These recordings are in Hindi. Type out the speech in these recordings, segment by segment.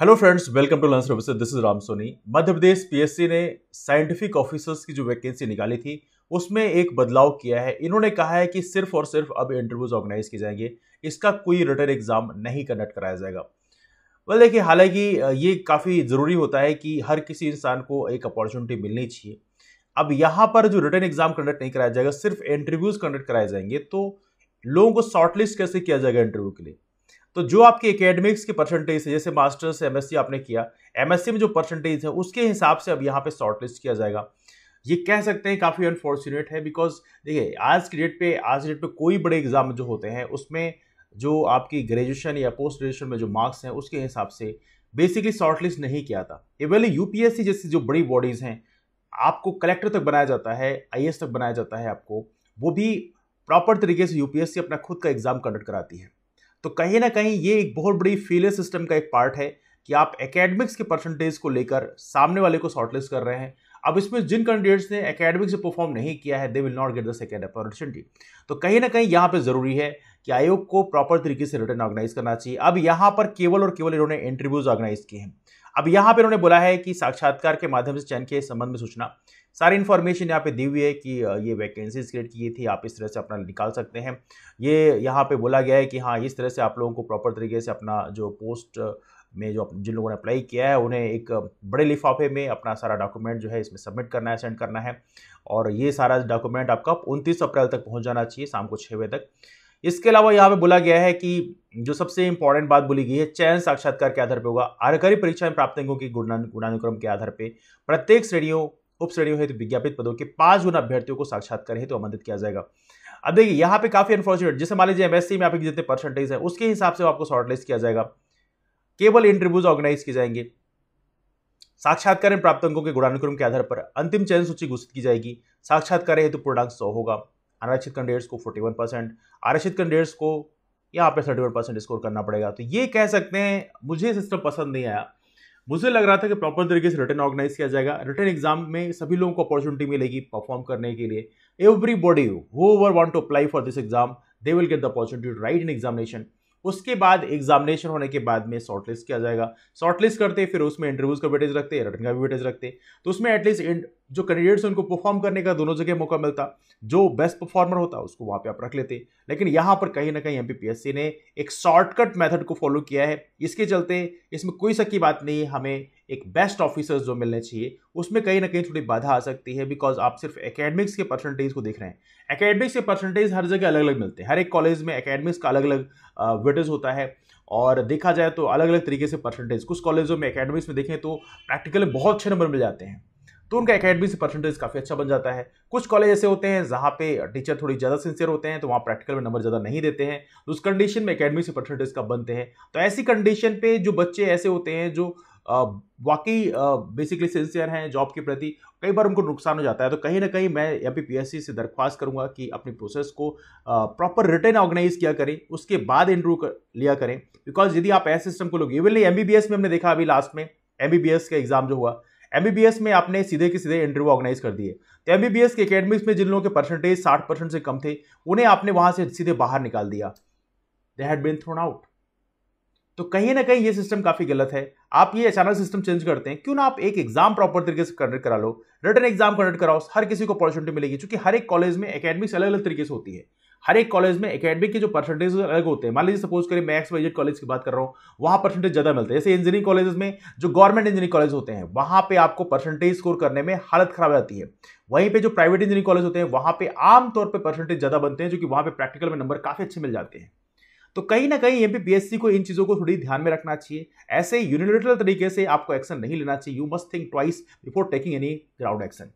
hello friends welcome to lens services this is Ram Soni Madhya Pradesh PSC ने साइंटिफिक ऑफिसर्स की जो वैकेंसी निकाली थी उसमें एक बदलाव किया है इन्होंने कहा है कि सिर्फ और सिर्फ अब इंटरव्यूज ऑर्गेनाइज किए जाएंगे इसका कोई रिटर्न एग्जाम नहीं कंडक्ट कराया जाएगा वह देखिए हालांकि ये काफ़ी ज़रूरी होता है कि हर किसी इंसान को एक अपॉर्चुनिटी मिलनी चाहिए अब यहाँ पर जो रिटर्न एग्जाम कंडक्ट नहीं कराया जाएगा सिर्फ इंटरव्यूज कंडक्ट कराए जाएंगे तो लोगों को शॉर्टलिस्ट कैसे किया जाएगा इंटरव्यू के लिए तो जो आपके एकेडमिक्स की परसेंटेज है जैसे मास्टर्स एम आपने किया एम में जो परसेंटेज है उसके हिसाब से अब यहाँ पे शॉर्टलिस्ट किया जाएगा ये कह सकते हैं काफ़ी अनफॉर्चुनेट है बिकॉज देखिए आज के डेट पे आज के डेट पे कोई बड़े एग्जाम जो होते हैं उसमें जो आपकी ग्रेजुएशन या पोस्ट ग्रेजुएशन में जो मार्क्स हैं उसके हिसाब से बेसिकली शॉर्टलिस्ट नहीं किया था इवन यूपीएससी जैसी जो बड़ी बॉडीज़ हैं आपको कलेक्टर तक बनाया जाता है आई तक बनाया जाता है आपको वो भी प्रॉपर तरीके से यूपीएससी अपना खुद का एग्ज़ाम कंडक्ट कराती है तो कहीं ना कहीं ये एक बहुत बड़ी फेलियर सिस्टम का एक पार्ट है कि आप एकेडमिक्स के परसेंटेज को लेकर सामने वाले को शॉर्टलिस्ट कर रहे हैं अब इसमें जिन कैंडिडेट्स ने एकेडमिक्स से परफॉर्म नहीं किया है they will not get the second opportunity तो कहीं ना कहीं यहाँ पर ज़रूरी है कि आयोग को प्रॉपर तरीके से रिटर्न ऑर्गेनाइज करना चाहिए अब यहाँ पर केवल और केवल इन्होंने इंटरव्यूज ऑर्गेनाइज किए हैं अब यहाँ पर उन्होंने बोला है कि साक्षात्कार के माध्यम से चयन के संबंध में सूचना सारी इन्फॉर्मेशन यहाँ पे दी हुई है कि ये वैकेंसीज क्रिएट की थी आप इस तरह से अपना निकाल सकते हैं ये यहाँ पे बोला गया है कि हाँ इस तरह से आप लोगों को प्रॉपर तरीके से अपना जो पोस्ट में जो जिन लोगों ने अप्लाई किया है उन्हें एक बड़े लिफाफे में अपना सारा डॉक्यूमेंट जो है इसमें सबमिट करना है सेंड करना है और ये सारा डॉक्यूमेंट आपका उनतीस अप्रैल तक पहुँच जाना चाहिए शाम को छः बजे तक इसके अलावा यहाँ पे बोला गया है कि जो सबसे इंपॉर्टेंट बात बोली गई है चयन साक्षात्कार के आधार पर होगा आरकारी परीक्षा में अंगों के गुणानुक्रम के आधार पर प्रत्येक श्रेणियों उप श्रेणियों हेतु विज्ञापित पदों के पांच गुना अभ्यर्थियों को साक्षात्कार हेतु तो आमंत्रित किया जाएगा अब देखिए यहाँ पे काफी अनफॉर्चुनेट जैसे मान लीजिए एमएससी में आपके जितने परसेंटेज है उसके हिसाब से आपको शॉर्टलिस्ट किया जाएगा केवल इंटरव्यूज ऑर्गेनाइज किए जाएंगे साक्षात्कार में प्राप्त अंकों के गुणानुक्रम के आधार पर अंतिम चयन सूची घोषित की जाएगी साक्षात्कार हेतु तो पूर्णांक सौ होगा अनारक्षित कैंडिडेट्स को फोर्टी वन परसेंट आरक्षित कैंडिडेट्स को यहाँ पे वन परसेंट स्कोर करना पड़ेगा तो ये कह सकते हैं मुझे सिस्टम पसंद नहीं आया मुझे लग रहा था कि प्रॉपर तरीके से रिटर्न ऑर्गेनाइज किया जाएगा रिटर्न एग्जाम में सभी लोगों को अपॉर्चुनिटी मिलेगी परफॉर्म करने के लिए everybody whoever want to apply for this exam they will get the opportunity to write in examination उसके बाद एग्जामिनेशन होने के बाद में शॉर्टलिस्ट किया जाएगा शॉर्टलिस्ट करते फिर उसमें इंटरव्यूज का वेटेज रखते रिटर्न का भी वेटेज रखते तो उसमें एटलीस्ट जो कैंडिडेट्स उनको परफॉर्म करने का दोनों जगह मौका मिलता जो बेस्ट परफॉर्मर होता उसको वहां पे आप रख लेते लेकिन यहाँ पर कहीं ना कहीं एमपीपीएससी ने एक शॉर्टकट मेथड को फॉलो किया है इसके चलते इसमें कोई सकी बात नहीं हमें एक बेस्ट ऑफिसर्स जो मिलने चाहिए उसमें कहीं ना कहीं थोड़ी बाधा आ सकती है बिकॉज आप सिर्फ एकेडमिक्स के परसेंटेज को देख रहे हैं एकेडमिक्स के परसेंटेज हर जगह अलग अलग मिलते हैं हर एक कॉलेज में एकेडमिक्स का अलग अलग वेटेज होता है और देखा जाए तो अलग अलग तरीके से परसेंटेज कुछ कॉलेजों में एकेडमिक्स में देखें तो प्रैक्टिकल में बहुत अच्छे नंबर मिल जाते हैं तो उनका अकेडमी से परसेंटेज काफ़ी अच्छा बन जाता है कुछ कॉलेज ऐसे होते हैं जहाँ पे टीचर थोड़ी ज़्यादा सिंसियर होते हैं तो वहाँ प्रैक्टिकल में नंबर ज़्यादा नहीं देते हैं तो उस कंडीशन में अकेडमी से परसेंटेज का बनते हैं तो ऐसी कंडीशन पर जो बच्चे ऐसे होते हैं जो वाकई बेसिकली सिंसियर हैं जॉब के प्रति कई बार उनको नुकसान हो जाता है तो कहीं ना कहीं मैं या पे पी से दरख्वास्त करूँगा कि अपनी प्रोसेस को प्रॉपर रिटर्न ऑर्गेनाइज किया करें उसके बाद इंटरव्यू कर लिया करें बिकॉज यदि आप ऐसे सिस्टम को लोग इवनली एम में हमने देखा अभी लास्ट में एम का एग्जाम जो हुआ एमबीबीएस में आपने सीधे के सीधे इंटरव्यू ऑर्गेनाइज कर दिए तो एमबीबीएस के अकेडमिक्स में जिन लोगों के परसेंटेज साठ परसेंट से कम थे उन्हें आपने वहां से सीधे बाहर निकाल दिया they had been thrown out तो कहीं ना कहीं ये सिस्टम काफी गलत है आप ये अचानक सिस्टम चेंज करते हैं क्यों ना आप एक एग्जाम प्रॉपर तरीके से कंडक्ट करा लो रिटर्न एग्जाम कंडक्ट कराओ हर किसी को अपॉर्चुनिटी मिलेगी क्योंकि हर एक कॉलेज में अकेडमिक्स अलग अलग तरीके से होती है हर एक कॉलेज में एकेडमिक के जो परसेंटेज अलग होते हैं मान लीजिए सपोज करें मैं एक्स वाइजेड कॉलेज की बात कर रहा हूँ वहाँ परसेंटेज ज़्यादा मिलते हैं जैसे इंजीनियरिंग कॉलेज में जो गवर्नमेंट इंजीनियरिंग कॉलेज होते हैं वहाँ पे आपको परसेंटेज स्कोर करने में हालत खराब रहती है वहीं पे जो प्राइवेट इंजीनियरिंग कॉलेज होते हैं वहाँ पे आमतौर पर परसेंटेज ज़्यादा बनते हैं जो कि वहाँ पे प्रैक्टिकल में नंबर काफ़ी अच्छे मिल जाते हैं तो कहीं ना कहीं एम पी को इन चीज़ों को थोड़ी ध्यान में रखना चाहिए ऐसे यूनिवर्सल तरीके से आपको एक्शन नहीं लेना चाहिए you must think twice before taking any ground action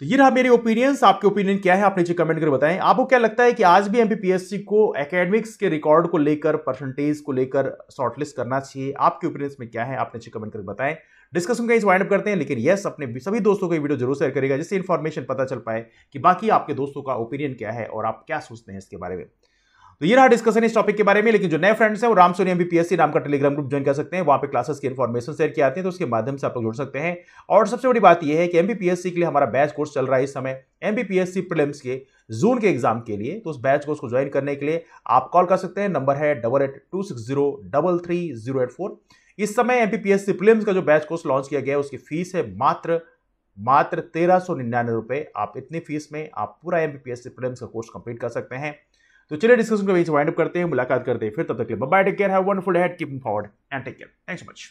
तो ये रहा मेरे ओपिनियंस आपके ओपिनियन क्या है आप नीचे कमेंट करके बताएं आपको क्या लगता है कि आज भी एमपीपीएससी को एकेडमिक्स के रिकॉर्ड को लेकर परसेंटेज को लेकर शॉर्टलिस्ट करना चाहिए आपके ओपिनियंस में क्या है आप नीचे कमेंट करके बताएं डिस्कशन का इस वाइंड अप करते हैं लेकिन यस अपने सभी दोस्तों को ये वीडियो जरूर शेयर करेगा जिससे इन्फॉर्मेशन पता चल पाए कि बाकी आपके दोस्तों का ओपिनियन क्या है और आप क्या सोचते हैं इसके बारे में तो ये रहा डिस्कशन इस टॉपिक के बारे में लेकिन जो नए फ्रेंड्स हैं वो राम सोनी एमबीपीएससी नाम का टेलीग्राम ग्रुप ज्वाइन कर सकते हैं वहाँ पे क्लासेस की इन्फॉर्मेशन शेयर की आती है तो उसके माध्यम से आप लोग जुड़ सकते हैं और सबसे बड़ी बात यह है कि एमबीपीएससी के लिए हमारा बैच कोर्स चल रहा है इस समय एमबीपीएससी प्रिलिम्स के जून के एग्जाम के लिए तो उस बैच कोर्स को ज्वाइन करने के लिए आप कॉल कर सकते हैं नंबर है double eight two six zero double three zero eight four इस समय एमपीपीएससी प्रिलिम्स का जो बैच कोर्स लॉन्च किया गया है उसकी फीस है मात्र मात्र तेरह सौ निन्यानवे रुपये आप इतनी फीस में आप पूरा एमबीपीएससी प्रिलिम्स का कोर्स कंप्लीट कर सकते हैं तो चलिए डिस्कशन को वहीं से वाइंड अप करते हैं मुलाकात करते हैं फिर तब तक के लिए bye take care have wonderful head keeping forward and take care thanks so much